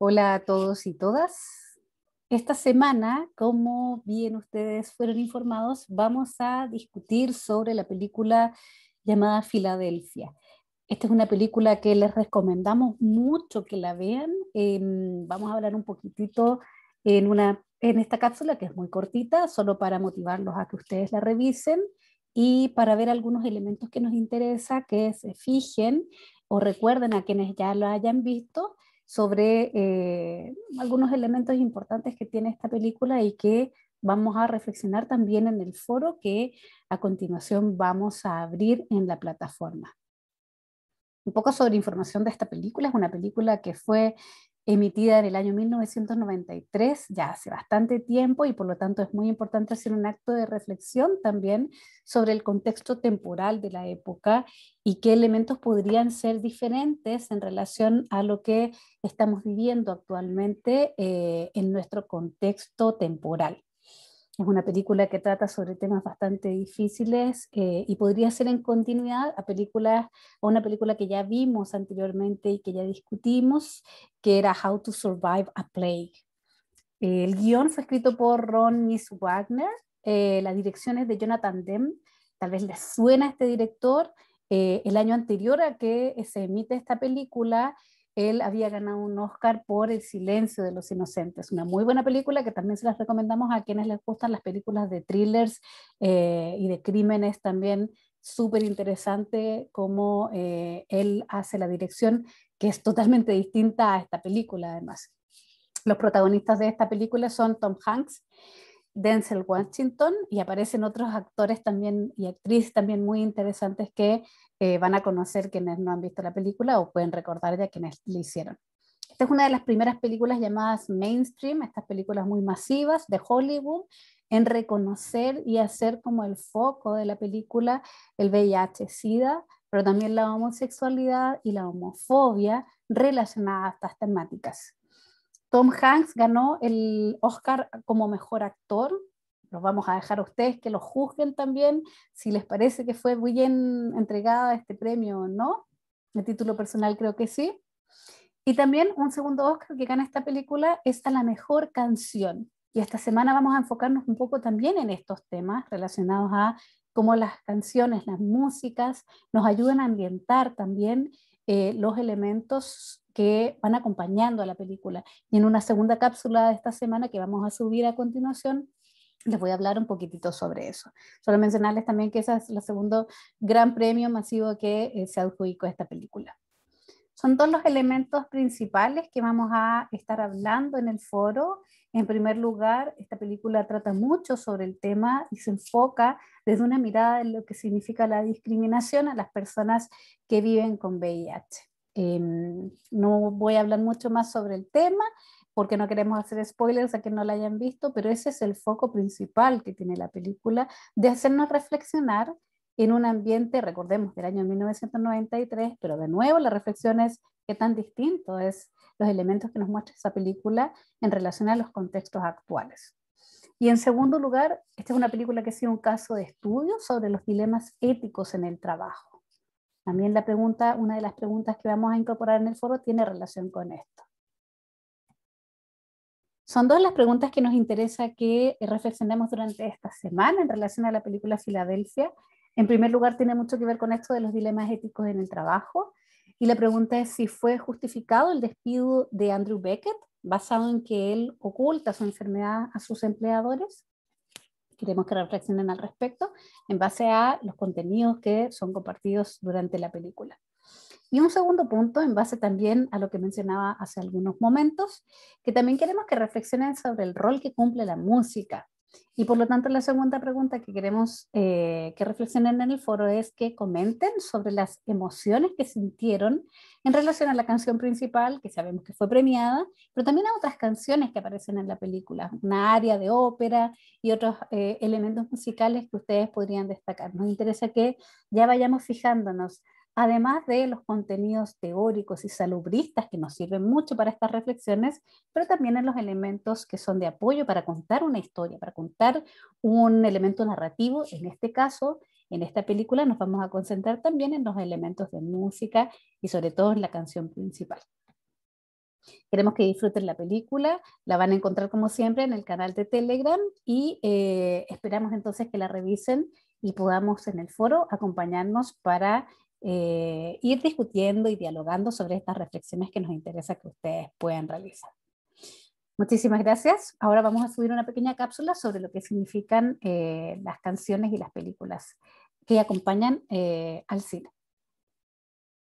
Hola a todos y todas. Esta semana, como bien ustedes fueron informados, vamos a discutir sobre la película llamada Filadelfia. Esta es una película que les recomendamos mucho que la vean. Em, vamos a hablar un poquitito en, una, en esta cápsula que es muy cortita, solo para motivarlos a que ustedes la revisen y para ver algunos elementos que nos interesa que se fijen o recuerden a quienes ya lo hayan visto sobre eh, algunos elementos importantes que tiene esta película y que vamos a reflexionar también en el foro que a continuación vamos a abrir en la plataforma. Un poco sobre información de esta película, es una película que fue emitida en el año 1993, ya hace bastante tiempo, y por lo tanto es muy importante hacer un acto de reflexión también sobre el contexto temporal de la época y qué elementos podrían ser diferentes en relación a lo que estamos viviendo actualmente eh, en nuestro contexto temporal. Es una película que trata sobre temas bastante difíciles eh, y podría ser en continuidad a películas, a una película que ya vimos anteriormente y que ya discutimos, que era How to Survive a Plague. el guión fue escrito por Ron Miss Wagner, eh, la dirección es de Jonathan Demme, tal vez le suena a este director. Eh, el año anterior a que se emite esta película, él había ganado un Oscar por El silencio de los inocentes, una muy buena película que también se las recomendamos a quienes les gustan las películas de thrillers eh, y de crímenes también, súper interesante cómo eh, él hace la dirección, que es totalmente distinta a esta película además. Los protagonistas de esta película son Tom Hanks, Denzel Washington y aparecen otros actores también y actrices también muy interesantes que eh, van a conocer quienes no han visto la película o pueden recordar ya quienes la hicieron. Esta es una de las primeras películas llamadas mainstream, estas películas muy masivas de Hollywood, en reconocer y hacer como el foco de la película el VIH-Sida, pero también la homosexualidad y la homofobia relacionadas a estas temáticas. Tom Hanks ganó el Oscar como mejor actor. Los vamos a dejar a ustedes que lo juzguen también, si les parece que fue muy bien entregado este premio o no. De título personal creo que sí. Y también un segundo Oscar que gana esta película es a la mejor canción. Y esta semana vamos a enfocarnos un poco también en estos temas relacionados a cómo las canciones, las músicas nos ayudan a ambientar también eh, los elementos que van acompañando a la película. Y en una segunda cápsula de esta semana que vamos a subir a continuación, les voy a hablar un poquitito sobre eso. Solo mencionarles también que ese es el segundo gran premio masivo que eh, se adjudicó a esta película. Son todos los elementos principales que vamos a estar hablando en el foro. En primer lugar, esta película trata mucho sobre el tema y se enfoca desde una mirada en lo que significa la discriminación a las personas que viven con VIH. Em, no voy a hablar mucho más sobre el tema porque no queremos hacer spoilers a que no la hayan visto, pero ese es el foco principal que tiene la película de hacernos reflexionar en un ambiente, recordemos, del año 1993, pero de nuevo la reflexión es qué tan distinto es los elementos que nos muestra esa película en relación a los contextos actuales. Y en segundo lugar, esta es una película que ha sido un caso de estudio sobre los dilemas éticos en el trabajo. También la pregunta, una de las preguntas que vamos a incorporar en el foro tiene relación con esto. Son dos las preguntas que nos interesa que reflexionemos durante esta semana en relación a la película Filadelfia. En primer lugar, tiene mucho que ver con esto de los dilemas éticos en el trabajo. Y la pregunta es si fue justificado el despido de Andrew Beckett, basado en que él oculta su enfermedad a sus empleadores queremos que reflexionen al respecto en base a los contenidos que son compartidos durante la película. Y un segundo punto, en base también a lo que mencionaba hace algunos momentos, que también queremos que reflexionen sobre el rol que cumple la música y por lo tanto, la segunda pregunta que queremos eh, que reflexionen en el foro es que comenten sobre las emociones que sintieron en relación a la canción principal, que sabemos que fue premiada, pero también a otras canciones que aparecen en la película, una área de ópera y otros eh, elementos musicales que ustedes podrían destacar. Nos interesa que ya vayamos fijándonos además de los contenidos teóricos y salubristas que nos sirven mucho para estas reflexiones, pero también en los elementos que son de apoyo para contar una historia, para contar un elemento narrativo, en este caso en esta película nos vamos a concentrar también en los elementos de música y sobre todo en la canción principal. Queremos que disfruten la película, la van a encontrar como siempre en el canal de Telegram y eh, esperamos entonces que la revisen y podamos en el foro acompañarnos para eh, ir discutiendo y dialogando sobre estas reflexiones que nos interesa que ustedes puedan realizar. Muchísimas gracias. Ahora vamos a subir una pequeña cápsula sobre lo que significan eh, las canciones y las películas que acompañan eh, al cine.